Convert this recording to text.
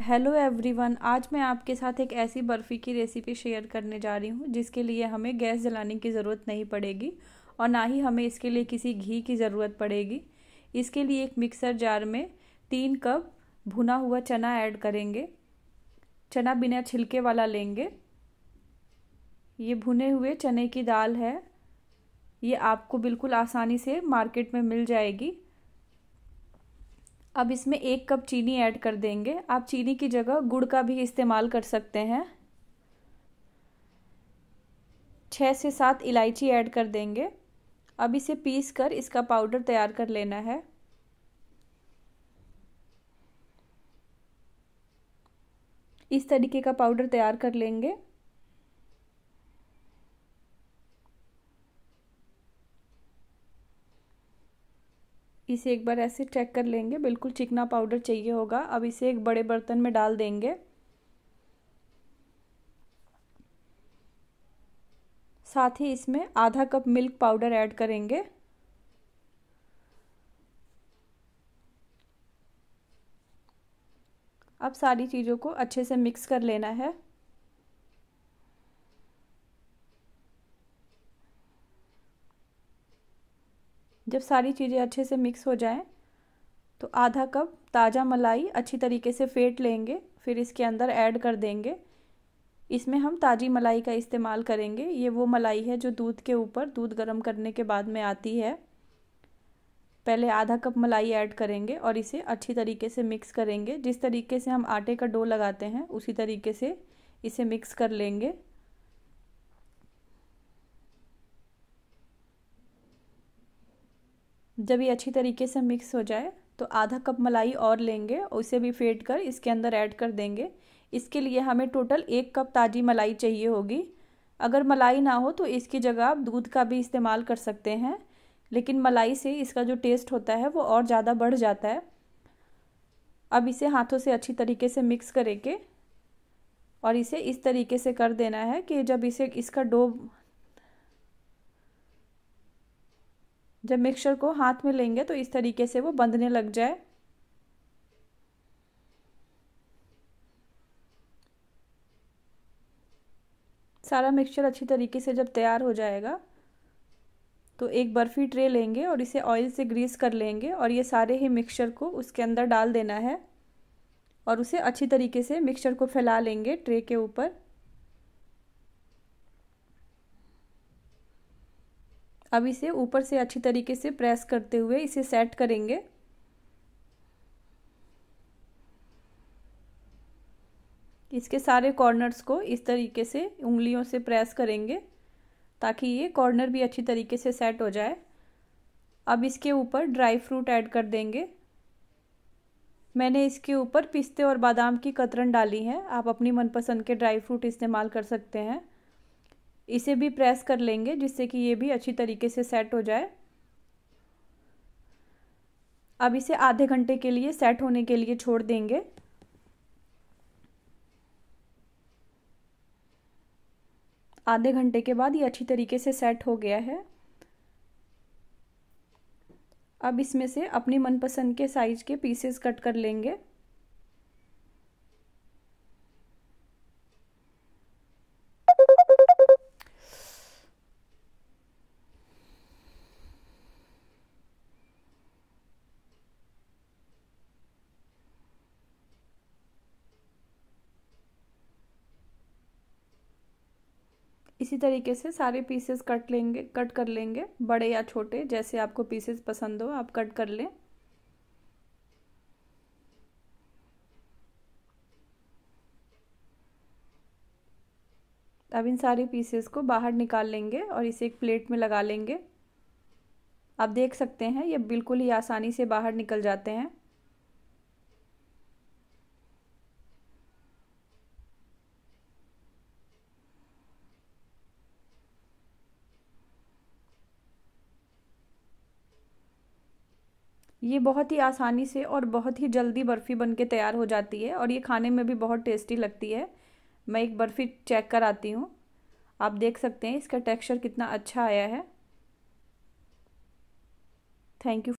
hello everyone आज मैं आपके साथ एक ऐसी बर्फ़ी की रेसिपी शेयर करने जा रही हूँ जिसके लिए हमें गैस जलाने की ज़रूरत नहीं पड़ेगी और ना ही हमें इसके लिए किसी घी की ज़रूरत पड़ेगी इसके लिए एक मिक्सर जार में तीन कप भुना हुआ चना ऐड करेंगे चना बिना छिलके वाला लेंगे ये भुने हुए चने की दाल है ये आपको बिल्कुल आसानी से मार्केट में मिल जाएगी अब इसमें एक कप चीनी ऐड कर देंगे आप चीनी की जगह गुड़ का भी इस्तेमाल कर सकते हैं छः से सात इलायची ऐड कर देंगे अब इसे पीस कर इसका पाउडर तैयार कर लेना है इस तरीके का पाउडर तैयार कर लेंगे इसे एक बार ऐसे चेक कर लेंगे बिल्कुल चिकना पाउडर चाहिए होगा अब इसे एक बड़े बर्तन में डाल देंगे साथ ही इसमें आधा कप मिल्क पाउडर ऐड करेंगे अब सारी चीज़ों को अच्छे से मिक्स कर लेना है जब सारी चीज़ें अच्छे से मिक्स हो जाएं तो आधा कप ताज़ा मलाई अच्छी तरीके से फेंट लेंगे फिर इसके अंदर ऐड कर देंगे इसमें हम ताज़ी मलाई का इस्तेमाल करेंगे ये वो मलाई है जो दूध के ऊपर दूध गर्म करने के बाद में आती है पहले आधा कप मलाई ऐड करेंगे और इसे अच्छी तरीके से मिक्स करेंगे जिस तरीके से हम आटे का डो लगाते हैं उसी तरीके से इसे मिक्स कर लेंगे जब ये अच्छी तरीके से मिक्स हो जाए तो आधा कप मलाई और लेंगे उसे भी फेट कर इसके अंदर ऐड कर देंगे इसके लिए हमें टोटल एक कप ताज़ी मलाई चाहिए होगी अगर मलाई ना हो तो इसकी जगह आप दूध का भी इस्तेमाल कर सकते हैं लेकिन मलाई से इसका जो टेस्ट होता है वो और ज़्यादा बढ़ जाता है अब इसे हाथों से अच्छी तरीके से मिक्स करेंगे और इसे इस तरीके से कर देना है कि जब इसे इसका डो जब मिक्सचर को हाथ में लेंगे तो इस तरीके से वो बंधने लग जाए सारा मिक्सचर अच्छी तरीके से जब तैयार हो जाएगा तो एक बर्फ़ी ट्रे लेंगे और इसे ऑयल से ग्रीस कर लेंगे और ये सारे ही मिक्सचर को उसके अंदर डाल देना है और उसे अच्छी तरीके से मिक्सचर को फैला लेंगे ट्रे के ऊपर अब इसे ऊपर से अच्छी तरीके से प्रेस करते हुए इसे सेट करेंगे इसके सारे कॉर्नर्स को इस तरीके से उंगलियों से प्रेस करेंगे ताकि ये कॉर्नर भी अच्छी तरीके से सेट हो जाए अब इसके ऊपर ड्राई फ्रूट ऐड कर देंगे मैंने इसके ऊपर पिस्ते और बादाम की कतरन डाली है आप अपनी मनपसंद के ड्राई फ्रूट इस्तेमाल कर सकते हैं इसे भी प्रेस कर लेंगे जिससे कि ये भी अच्छी तरीके से सेट हो जाए अब इसे आधे घंटे के लिए सेट होने के लिए छोड़ देंगे आधे घंटे के बाद ये अच्छी तरीके से सेट हो गया है अब इसमें से अपनी मनपसंद के साइज़ के पीसेस कट कर लेंगे इसी तरीके से सारे पीसेस कट लेंगे कट कर लेंगे बड़े या छोटे जैसे आपको पीसेस पसंद हो आप कट कर लें अब इन सारे पीसेस को बाहर निकाल लेंगे और इसे एक प्लेट में लगा लेंगे आप देख सकते हैं ये बिल्कुल ही आसानी से बाहर निकल जाते हैं ये बहुत ही आसानी से और बहुत ही जल्दी बर्फ़ी बन के तैयार हो जाती है और ये खाने में भी बहुत टेस्टी लगती है मैं एक बर्फ़ी चेक कर आती हूँ आप देख सकते हैं इसका टेक्सचर कितना अच्छा आया है थैंक यू